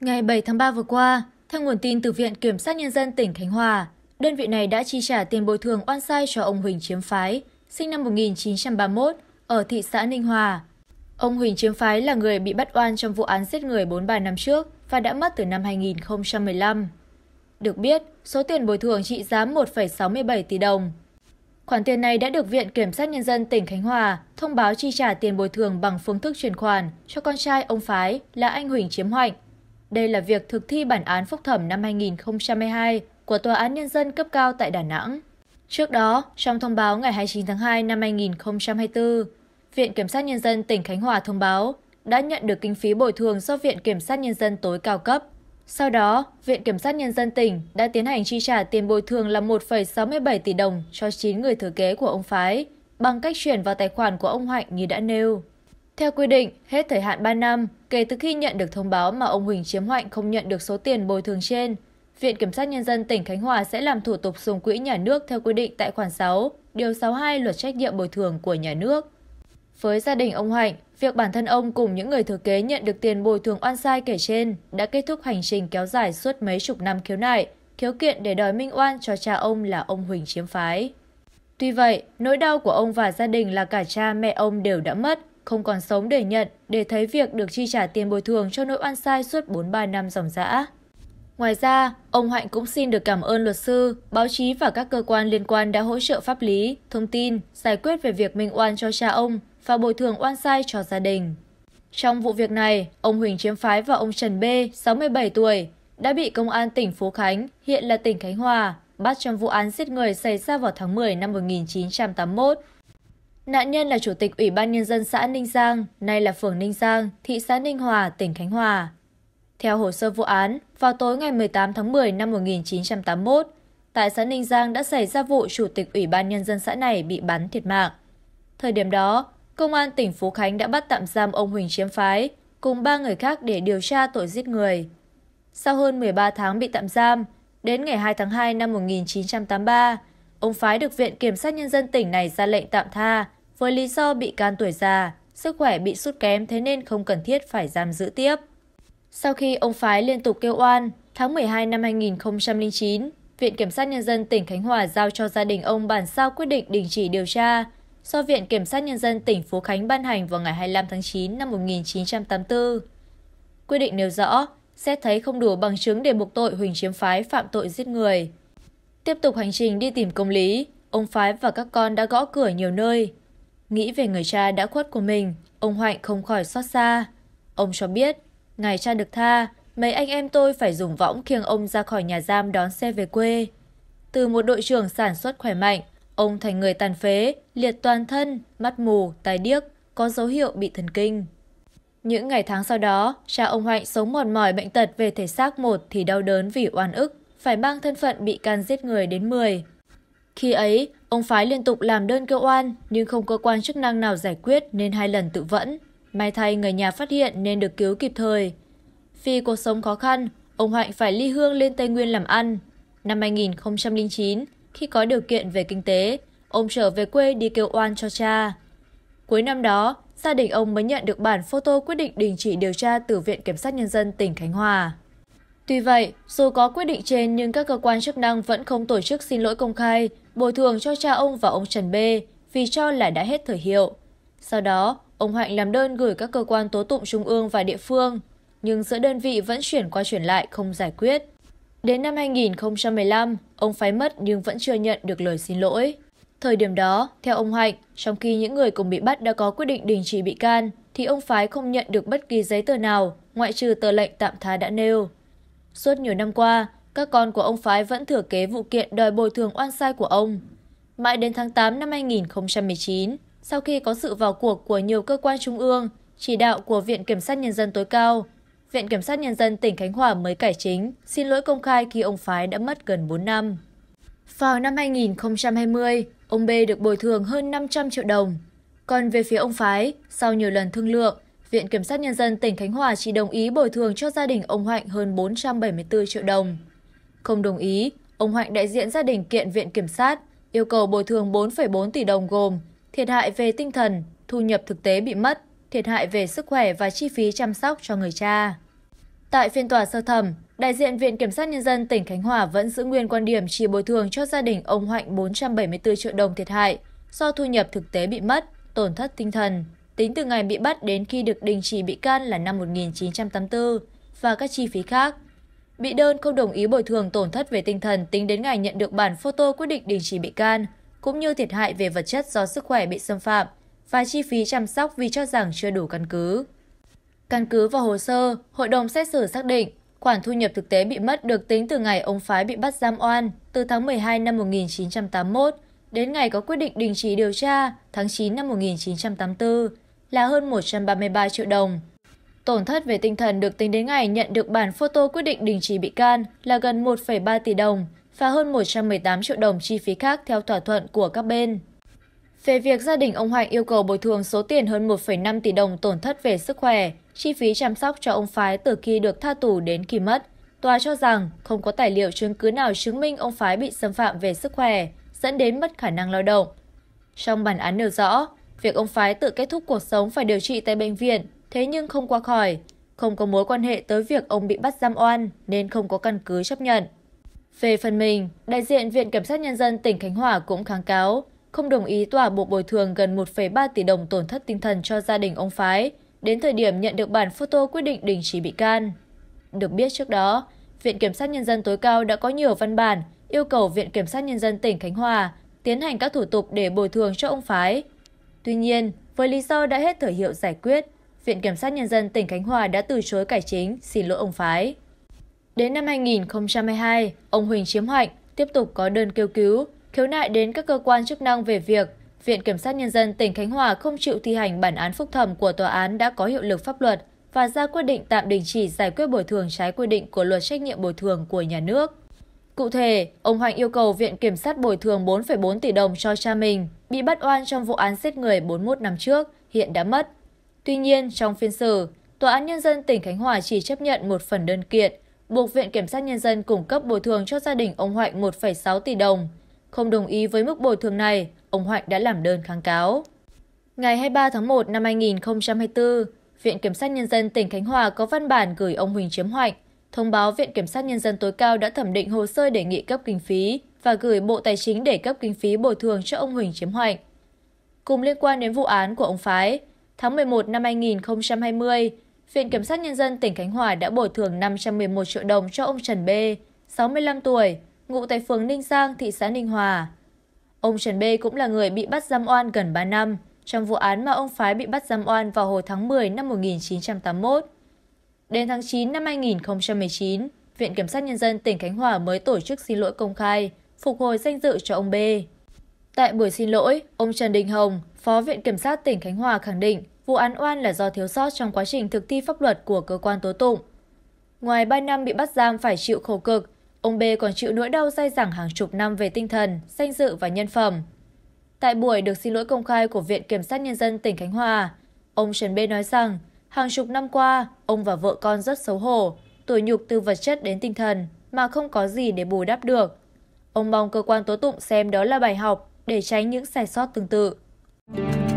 Ngày 7 tháng 3 vừa qua, theo nguồn tin từ Viện Kiểm sát Nhân dân tỉnh Khánh Hòa, đơn vị này đã chi trả tiền bồi thường oan sai cho ông Huỳnh Chiếm Phái, sinh năm 1931, ở thị xã Ninh Hòa. Ông Huỳnh Chiếm Phái là người bị bắt oan trong vụ án giết người 43 năm trước và đã mất từ năm 2015. Được biết, số tiền bồi thường trị giá 1,67 tỷ đồng. Khoản tiền này đã được Viện Kiểm sát Nhân dân tỉnh Khánh Hòa thông báo chi trả tiền bồi thường bằng phương thức chuyển khoản cho con trai ông Phái là anh Huỳnh Chiếm Hoạnh đây là việc thực thi bản án phúc thẩm năm 2022 của tòa án nhân dân cấp cao tại đà nẵng trước đó trong thông báo ngày 29 tháng 2 năm 2024, viện kiểm sát nhân dân tỉnh khánh hòa thông báo đã nhận được kinh phí bồi thường do viện kiểm sát nhân dân tối cao cấp sau đó, Viện Kiểm sát Nhân dân tỉnh đã tiến hành chi trả tiền bồi thường là 1,67 tỷ đồng cho 9 người thừa kế của ông Phái bằng cách chuyển vào tài khoản của ông Hạnh như đã nêu. Theo quy định, hết thời hạn 3 năm, kể từ khi nhận được thông báo mà ông huỳnh chiếm hoạnh không nhận được số tiền bồi thường trên viện kiểm sát nhân dân tỉnh khánh hòa sẽ làm thủ tục dùng quỹ nhà nước theo quy định tại khoản 6, điều 62 luật trách nhiệm bồi thường của nhà nước với gia đình ông hạnh việc bản thân ông cùng những người thừa kế nhận được tiền bồi thường oan sai kể trên đã kết thúc hành trình kéo dài suốt mấy chục năm khiếu nại khiếu kiện để đòi minh oan cho cha ông là ông huỳnh chiếm phái tuy vậy nỗi đau của ông và gia đình là cả cha mẹ ông đều đã mất không còn sống để nhận để thấy việc được chi trả tiền bồi thường cho nỗi oan sai suốt bốn ba năm dòng dã. ngoài ra ông hạnh cũng xin được cảm ơn luật sư báo chí và các cơ quan liên quan đã hỗ trợ pháp lý thông tin giải quyết về việc minh oan cho cha ông và bồi thường oan sai cho gia đình trong vụ việc này ông huỳnh chiếm phái và ông trần b 67 tuổi đã bị công an tỉnh phú khánh hiện là tỉnh khánh hòa bắt trong vụ án giết người xảy ra vào tháng 10 năm 1981 Nạn nhân là chủ tịch Ủy ban Nhân dân xã Ninh Giang, nay là phường Ninh Giang, thị xã Ninh Hòa, tỉnh Khánh Hòa. Theo hồ sơ vụ án, vào tối ngày 18 tháng 10 năm 1981, tại xã Ninh Giang đã xảy ra vụ chủ tịch Ủy ban Nhân dân xã này bị bắn thiệt mạng. Thời điểm đó, Công an tỉnh Phú Khánh đã bắt tạm giam ông Huỳnh Chiếm Phái cùng ba người khác để điều tra tội giết người. Sau hơn 13 tháng bị tạm giam, đến ngày 2 tháng 2 năm 1983, ông Phái được Viện Kiểm sát Nhân dân tỉnh này ra lệnh tạm tha với lý do bị can tuổi già sức khỏe bị sút kém thế nên không cần thiết phải giam giữ tiếp sau khi ông phái liên tục kêu oan tháng 12 năm 2009, viện kiểm sát nhân dân tỉnh khánh hòa giao cho gia đình ông bản sao quyết định đình chỉ điều tra do Viện Kiểm sát Nhân dân tỉnh Phú Khánh ban hành vào ngày 25 tháng 9 năm 1984. Quyết định nêu rõ, xét thấy không đủ bằng chứng để buộc tội Huỳnh Chiếm Phái phạm tội giết người. Tiếp tục hành trình đi tìm công lý, ông Phái và các con đã gõ cửa nhiều nơi, nghĩ về người cha đã khuất của mình ông hạnh không khỏi xót xa ông cho biết ngày cha được tha mấy anh em tôi phải dùng võng khiêng ông ra khỏi nhà giam đón xe về quê từ một đội trưởng sản xuất khỏe mạnh ông thành người tàn phế liệt toàn thân mắt mù tai điếc có dấu hiệu bị thần kinh những ngày tháng sau đó cha ông hạnh sống mòn mỏi bệnh tật về thể xác một thì đau đớn vì oan ức phải mang thân phận bị can giết người đến 10. Khi ấy, ông phái liên tục làm đơn kêu oan nhưng không cơ quan chức năng nào giải quyết nên hai lần tự vẫn may thay người nhà phát hiện nên được cứu kịp thời vì cuộc sống khó khăn ông hạnh phải ly hương lên tây nguyên làm ăn năm 2009 khi có điều kiện về kinh tế ông trở về quê đi kêu oan cho cha cuối năm đó gia đình ông mới nhận được bản photo quyết định đình chỉ điều tra từ viện kiểm sát nhân dân tỉnh khánh hòa tuy vậy dù có quyết định trên nhưng các cơ quan chức năng vẫn không tổ chức xin lỗi công khai bồi thường cho cha ông và ông trần b vì cho là đã hết thời hiệu sau đó ông hạnh làm đơn gửi các cơ quan tố tụng trung ương và địa phương nhưng giữa đơn vị vẫn chuyển qua chuyển lại không giải quyết Đến năm 2015, ông phái mất nhưng vẫn chưa nhận được lời xin lỗi. Thời điểm đó, theo ông Hạnh, trong khi những người cùng bị bắt đã có quyết định đình chỉ bị can, thì ông phái không nhận được bất kỳ giấy tờ nào, ngoại trừ tờ lệnh tạm tha đã nêu suốt nhiều năm qua các con của ông phái vẫn thừa kế vụ kiện đòi bồi thường oan sai của ông mãi đến tháng 8 năm 2019, sau khi có sự vào cuộc của nhiều cơ quan trung ương chỉ đạo của viện kiểm sát nhân dân tối cao viện kiểm sát nhân dân tỉnh khánh hòa mới cải chính xin lỗi công khai khi ông phái đã mất gần 4 năm vào năm 2020, ông B được bồi thường hơn 500 triệu đồng. Còn về phía ông Phái, sau nhiều lần thương lượng, viện kiểm sát nhân dân tỉnh khánh hòa chỉ đồng ý bồi thường cho gia đình ông hạnh hơn 474 triệu đồng không đồng ý ông hạnh đại diện gia đình kiện viện kiểm sát yêu cầu bồi thường 4,4 tỷ đồng gồm thiệt hại về tinh thần thu nhập thực tế bị mất thiệt hại về sức khỏe và chi phí chăm sóc cho người cha tại phiên tòa sơ thẩm đại diện viện kiểm sát nhân dân tỉnh khánh hòa vẫn giữ nguyên quan điểm chỉ bồi thường cho gia đình ông hạnh 474 triệu đồng thiệt hại do thu nhập thực tế bị mất tổn thất tinh thần tính từ ngày bị bắt đến khi được đình chỉ bị can là năm một nghìn chín trăm tám mươi bốn và các chi phí khác bị đơn không đồng ý bồi thường tổn thất về tinh thần tính đến ngày nhận được bản photo quyết định đình chỉ bị can cũng như thiệt hại về vật chất do sức khỏe bị xâm phạm và chi phí chăm sóc vì cho rằng chưa đủ căn cứ. Căn cứ vào hồ sơ, hội đồng xét xử xác định khoản thu nhập thực tế bị mất được tính từ ngày ông Phái bị bắt giam oan từ tháng 12 năm 1981 đến ngày có quyết định đình chỉ điều tra tháng 9 năm 1984 là hơn một trăm ba mươi ba triệu đồng tổn thất về tinh thần được tính đến ngày nhận được bản photo quyết định đình chỉ bị can là gần một ba tỷ đồng và hơn một trăm một tám triệu đồng chi phí khác theo thỏa thuận của các bên về việc gia đình ông Hoạch yêu cầu bồi thường số tiền hơn 1,5 tỷ đồng tổn thất về sức khỏe, chi phí chăm sóc cho ông Phái từ khi được tha tù đến khi mất. Tòa cho rằng không có tài liệu chứng cứ nào chứng minh ông Phái bị xâm phạm về sức khỏe, dẫn đến mất khả năng lao động. Trong bản án nêu rõ, việc ông phái tự kết thúc cuộc sống phải điều trị tại bệnh viện thế nhưng không qua khỏi không có mối quan hệ tới việc ông bị bắt giam oan nên không có căn cứ chấp nhận về phần mình đại diện viện kiểm sát nhân dân tỉnh khánh hòa cũng kháng cáo không đồng ý tòa buộc bồi thường gần 1,3 tỷ đồng tổn thất tinh thần cho gia đình ông phái đến thời điểm nhận được bản photo quyết định đình chỉ bị can được biết trước đó viện kiểm sát nhân dân tối cao đã có nhiều văn bản yêu cầu viện kiểm sát nhân dân tỉnh khánh hòa tiến hành các thủ tục để bồi thường cho ông phái tuy nhiên với lý do đã hết thời hiệu giải quyết viện kiểm sát nhân dân tỉnh khánh hòa đã từ chối cải chính xin lỗi ông phái đến năm hai nghìn hai hai ông huỳnh chiếm Hoạch tiếp tục có đơn kêu cứu khiếu nại đến các cơ quan chức năng về việc viện kiểm sát nhân dân tỉnh khánh hòa không chịu thi hành bản án phúc thẩm của tòa án đã có hiệu lực pháp luật và ra quyết định tạm đình chỉ giải quyết bồi thường trái quy định của luật trách nhiệm bồi thường của nhà nước Cụ thể, ông Hoạch yêu cầu Viện Kiểm sát bồi thường 4,4 tỷ đồng cho cha mình bị bắt oan trong vụ án giết người bốn mươi một năm trước hiện đã mất tuy nhiên trong phiên xử tòa án nhân dân tỉnh khánh hòa chỉ chấp nhận một phần đơn kiện buộc viện kiểm sát nhân dân cung cấp bồi thường cho gia đình ông hoạnh một sáu tỷ đồng không đồng ý với mức bồi thường này ông hoạnh đã làm đơn kháng cáo ngày 23 tháng 1 năm 2024 viện kiểm sát nhân dân tỉnh khánh hòa có văn bản gửi ông huỳnh chiếm hoạnh thông báo viện kiểm sát nhân dân tối cao đã thẩm định hồ sơ đề nghị cấp kinh phí và gửi bộ tài chính để cấp kinh phí bồi thường cho ông huỳnh chiếm hoạnh cùng liên quan đến vụ án của ông phái tháng 11 năm 2020, Viện Kiểm sát Nhân dân tỉnh Khánh Hòa đã bồi thường 511 triệu đồng cho ông Trần B, 65 tuổi, ngụ tại phường Ninh Giang, thị xã Ninh Hòa. Ông Trần B cũng là người bị bắt giam oan gần 3 năm trong vụ án mà ông Phái bị bắt giam oan vào hồi tháng 10 năm 1981. Đến tháng 9 năm 2019, Viện Kiểm sát Nhân dân tỉnh Khánh Hòa mới tổ chức xin lỗi công khai phục hồi danh dự cho ông b tại buổi xin lỗi ông trần đình hồng phó viện kiểm sát tỉnh khánh hòa khẳng định vụ án oan là do thiếu sót trong quá trình thực thi pháp luật của cơ quan tố tụng ngoài ba năm bị bắt giam phải chịu khổ cực ông b còn chịu nỗi đau dai dẳng hàng chục năm về tinh thần danh dự và nhân phẩm tại buổi được xin lỗi công khai của viện kiểm sát nhân dân tỉnh khánh hòa ông trần b nói rằng hàng chục năm qua ông và vợ con rất xấu hổ tủi nhục từ vật chất đến tinh thần mà không có gì để bù đắp được ông mong cơ quan tố tụng xem đó là bài học để tránh những sai sót tương tự